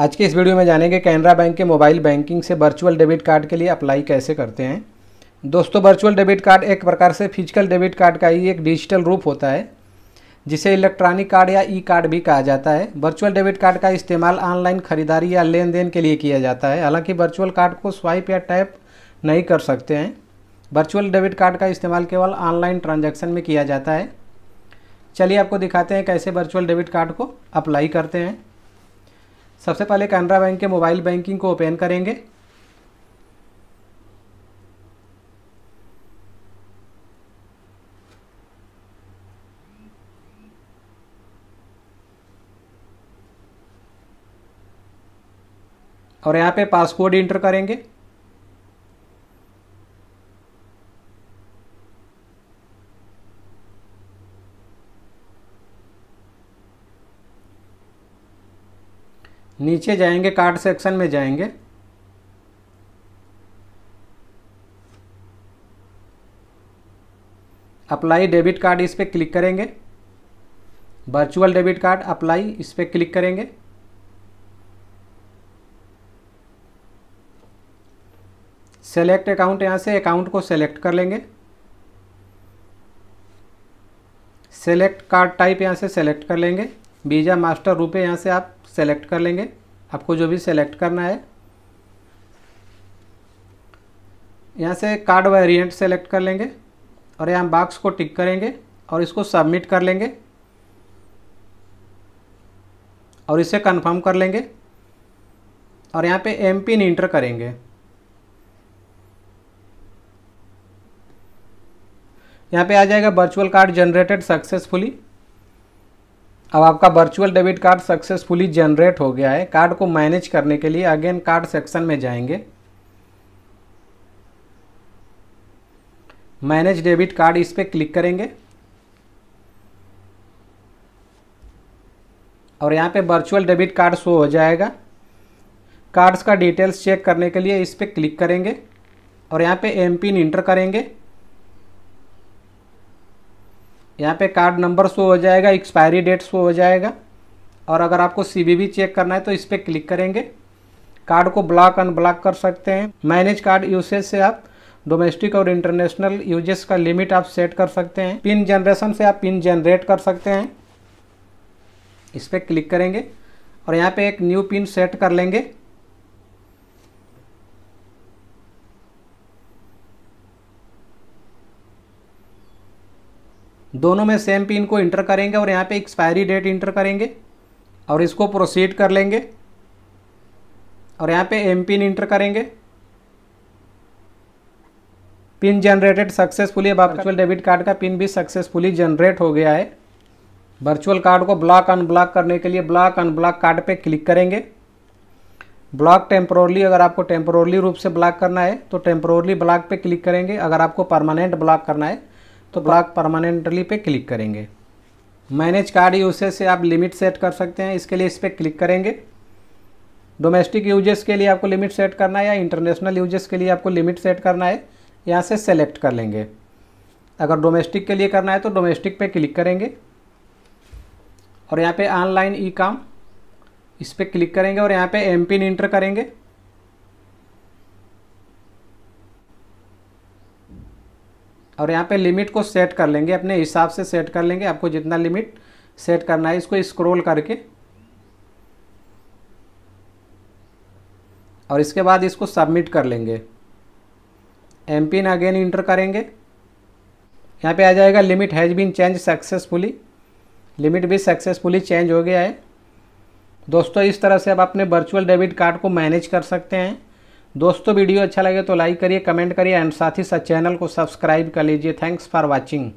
आज के इस वीडियो में जानेंगे कैनरा बैंक के मोबाइल बैंकिंग से वर्चुअल डेबिट कार्ड के लिए अप्लाई कैसे करते हैं दोस्तों वर्चुअल डेबिट कार्ड एक प्रकार से फिजिकल डेबिट कार्ड का ही एक डिजिटल रूप होता है जिसे इलेक्ट्रॉनिक कार्ड या ई कार्ड भी कहा जाता है वर्चुअल डेबिट कार्ड का इस्तेमाल ऑनलाइन खरीदारी या लेन देन के लिए किया जाता है हालाँकि वर्चुअल कार्ड को स्वाइप या टैप नहीं कर सकते हैं वर्चुअल डेबिट कार्ड का इस्तेमाल केवल ऑनलाइन ट्रांजेक्शन में किया जाता है चलिए आपको दिखाते हैं कैसे वर्चुअल डेबिट कार्ड को अप्लाई करते हैं सबसे पहले कैनरा बैंक के मोबाइल बैंकिंग को ओपन करेंगे और यहाँ पे पासवर्ड इंटर करेंगे नीचे जाएंगे कार्ड सेक्शन में जाएंगे अप्लाई डेबिट कार्ड इस पर क्लिक करेंगे वर्चुअल डेबिट कार्ड अप्लाई इस पर क्लिक करेंगे सेलेक्ट अकाउंट यहाँ से अकाउंट को सेलेक्ट कर लेंगे सेलेक्ट कार्ड टाइप यहाँ से सेलेक्ट कर लेंगे वीज़ा मास्टर रूपे यहाँ से आप सेलेक्ट कर लेंगे आपको जो भी सेलेक्ट करना है यहाँ से कार्ड वेरिएंट सेलेक्ट कर लेंगे और यहाँ बॉक्स को टिक करेंगे और इसको सबमिट कर लेंगे और इसे कंफर्म कर लेंगे और यहाँ पे एम पिन इंटर करेंगे यहाँ पे आ जाएगा वर्चुअल कार्ड जनरेटेड सक्सेसफुली अब आपका virtual debit card successfully generate हो गया है कार्ड को मैनेज करने के लिए अगेन कार्ड सेक्शन में जाएंगे मैनेज डेबिट कार्ड इस पर क्लिक करेंगे और यहाँ पे वर्चुअल डेबिट कार्ड शो हो जाएगा कार्ड्स का डिटेल्स चेक करने के लिए इस पर क्लिक करेंगे और यहाँ पे एम पिन इंटर करेंगे यहाँ पे कार्ड नंबर शो हो जाएगा एक्सपायरी डेट शो हो जाएगा और अगर आपको सी चेक करना है तो इस पर क्लिक करेंगे कार्ड को ब्लॉक अनब्लॉक कर सकते हैं मैनेज कार्ड यूसेज से आप डोमेस्टिक और इंटरनेशनल यूजेस का लिमिट आप सेट कर सकते हैं पिन जनरेशन से आप पिन जनरेट कर सकते हैं इस पर क्लिक करेंगे और यहाँ पे एक न्यू पिन सेट कर लेंगे दोनों में सेम पिन को इंटर करेंगे और यहाँ पे एक्सपायरी डेट इंटर करेंगे और इसको प्रोसीड कर लेंगे और यहाँ पे एम पिन इंटर करेंगे पिन जनरेटेड सक्सेसफुली अब वर्चुअल डेबिट कार्ड का पिन भी सक्सेसफुली जनरेट हो गया है वर्चुअल कार्ड को ब्लॉक अनब्लॉक करने के लिए ब्लॉक अनब्लॉक कार्ड पे क्लिक करेंगे ब्लॉक टेम्प्रोरली अगर आपको टेम्प्रोरली रूप से ब्लॉक करना है तो टेम्प्रोरली ब्लॉक पे क्लिक करेंगे अगर आपको परमानेंट ब्लॉक करना है तो ब्लॉक परमानेंटली पे क्लिक करेंगे मैनेज कार्ड यूसेज से आप लिमिट सेट कर सकते हैं इसके लिए इस पर क्लिक करेंगे डोमेस्टिक यूजेस के लिए आपको लिमिट सेट करना है या इंटरनेशनल यूजेस के लिए आपको लिमिट सेट करना है यहाँ से सेलेक्ट कर लेंगे अगर डोमेस्टिक के लिए करना है तो डोमेस्टिक पे क्लिक करेंगे और यहाँ पे ऑनलाइन ई काम इस पर क्लिक करेंगे और यहाँ पे एम पिन इंटर करेंगे और यहाँ पे लिमिट को सेट कर लेंगे अपने हिसाब से सेट कर लेंगे आपको जितना लिमिट सेट करना है इसको स्क्रोल करके और इसके बाद इसको सबमिट कर लेंगे एम पिन अगेन इंटर करेंगे यहाँ पे आ जाएगा limit has been change successfully limit भी सक्सेसफुली चेंज हो गया है दोस्तों इस तरह से आप अपने वर्चुअल डेबिट कार्ड को मैनेज कर सकते हैं दोस्तों वीडियो अच्छा लगे तो लाइक करिए कमेंट करिए एंड साथ ही साथ चैनल को सब्सक्राइब कर लीजिए थैंक्स फॉर वॉचिंग